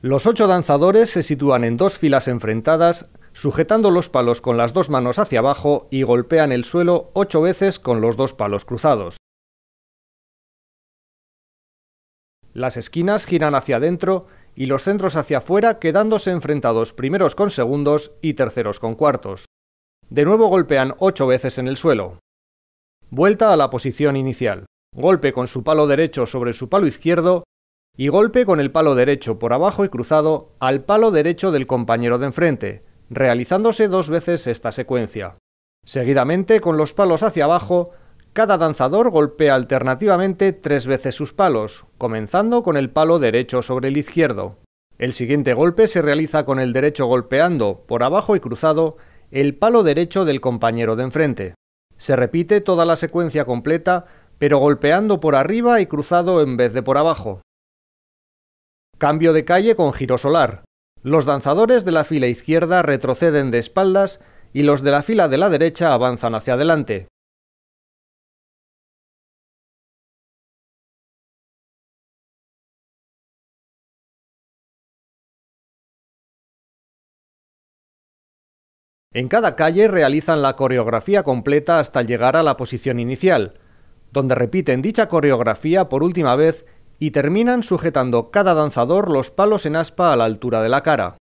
Los ocho danzadores se sitúan en dos filas enfrentadas, sujetando los palos con las dos manos hacia abajo y golpean el suelo ocho veces con los dos palos cruzados. Las esquinas giran hacia adentro y los centros hacia afuera quedándose enfrentados primeros con segundos y terceros con cuartos. De nuevo golpean ocho veces en el suelo. Vuelta a la posición inicial. Golpe con su palo derecho sobre su palo izquierdo y golpe con el palo derecho por abajo y cruzado al palo derecho del compañero de enfrente, realizándose dos veces esta secuencia. Seguidamente, con los palos hacia abajo, cada danzador golpea alternativamente tres veces sus palos, comenzando con el palo derecho sobre el izquierdo. El siguiente golpe se realiza con el derecho golpeando, por abajo y cruzado, el palo derecho del compañero de enfrente. Se repite toda la secuencia completa, pero golpeando por arriba y cruzado en vez de por abajo. Cambio de calle con giro solar. Los danzadores de la fila izquierda retroceden de espaldas y los de la fila de la derecha avanzan hacia adelante. En cada calle realizan la coreografía completa hasta llegar a la posición inicial, donde repiten dicha coreografía por última vez y terminan sujetando cada danzador los palos en aspa a la altura de la cara.